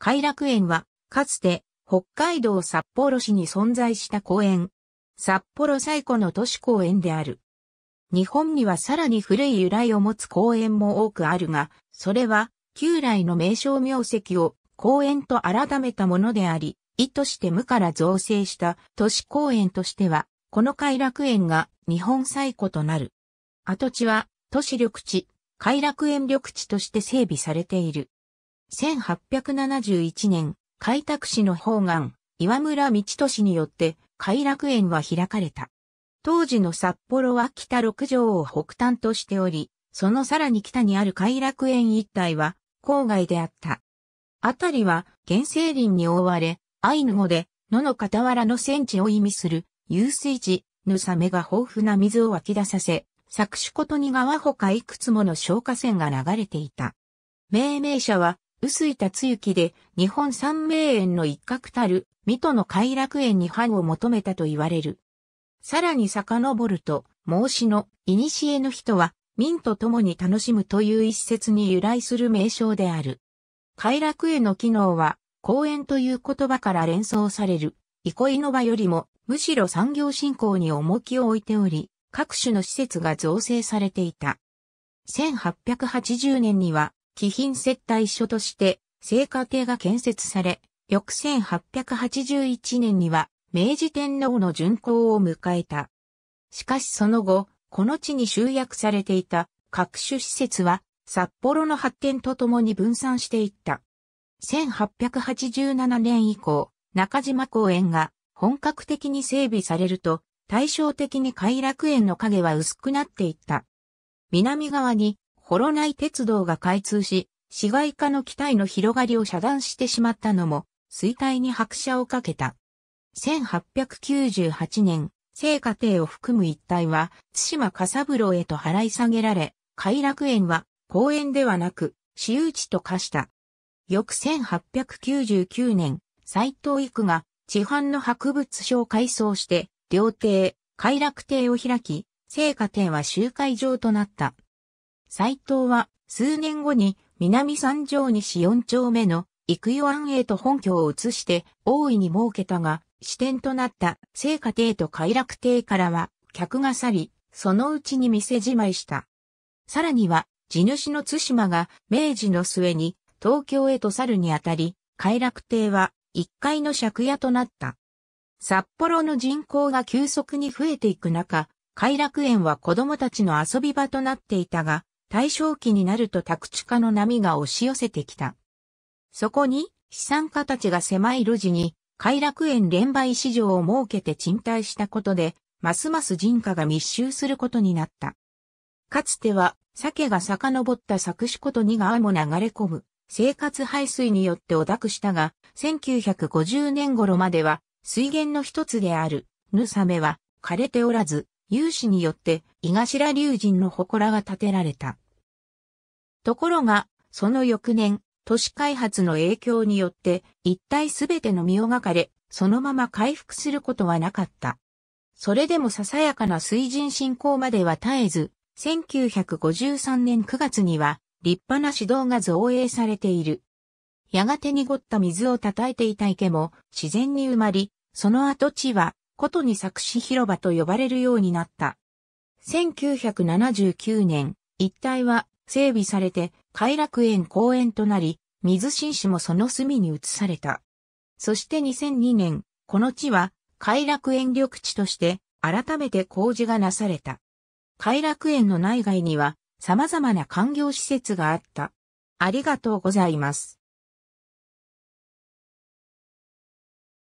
偕楽園は、かつて、北海道札幌市に存在した公園。札幌最古の都市公園である。日本にはさらに古い由来を持つ公園も多くあるが、それは、旧来の名称名跡を公園と改めたものであり、意図して無から造成した都市公園としては、この偕楽園が日本最古となる。跡地は、都市緑地、偕楽園緑地として整備されている。1871年、開拓市の方岸、岩村道市によって、快楽園は開かれた。当時の札幌は北六条を北端としており、そのさらに北にある快楽園一帯は、郊外であった。あたりは原生林に覆われ、アイヌ語で、野の傍らの戦地を意味する、遊水地、ぬサメが豊富な水を湧き出させ、作久ことに川ほかいくつもの消火栓が流れていた。命名者は薄井達きで日本三名園の一角たる水戸の偕楽園に藩を求めたと言われる。さらに遡ると、孟子の古の人は民と共に楽しむという一節に由来する名称である。偕楽園の機能は公園という言葉から連想される憩いの場よりもむしろ産業振興に重きを置いており、各種の施設が造成されていた。1880年には貴賓接待所として、聖火亭が建設され、翌1881年には、明治天皇の巡行を迎えた。しかしその後、この地に集約されていた各種施設は札幌の発展とともに分散していった。1887年以降、中島公園が本格的に整備されると、対照的に快楽園の影は薄くなっていった。南側にホロナイ鉄道が開通し、市街化の機体の広がりを遮断してしまったのも、衰退に拍車をかけた。1898年、聖火帝を含む一帯は、津島笠風呂へと払い下げられ、偕楽園は公園ではなく、私有地と化した。翌1899年、斎藤育が、地藩の博物所を改装して、料亭、偕楽亭を開き、聖火帝は集会場となった。斎藤は数年後に南三条西四丁目の育代庵へと本拠を移して大いに設けたが、支店となった聖火亭と快楽亭からは客が去り、そのうちに店じまいした。さらには、地主の津島が明治の末に東京へと去るにあたり、快楽亭は一階の借家となった。札幌の人口が急速に増えていく中、快楽園は子供たちの遊び場となっていたが、大正期になると宅地化の波が押し寄せてきた。そこに、資産家たちが狭い路地に、快楽園連売市場を設けて賃貸したことで、ますます人家が密集することになった。かつては、鮭が遡った作詞ことに川も流れ込む、生活排水によって汚くしたが、1950年頃までは、水源の一つである、ヌサメは、枯れておらず、有志によって、井頭龍神の祠が建てられた。ところが、その翌年、都市開発の影響によって、一体すべての身をがかれ、そのまま回復することはなかった。それでもささやかな水神信仰までは絶えず、1953年9月には、立派な指導が造営されている。やがて濁った水をたたえていた池も自然に埋まり、その跡地はことに作詞広場と呼ばれるようになった。1979年、一帯は整備されて、偕楽園公園となり、水新市もその隅に移された。そして2002年、この地は、偕楽園緑地として、改めて工事がなされた。偕楽園の内外には、様々な官業施設があった。ありがとうございます。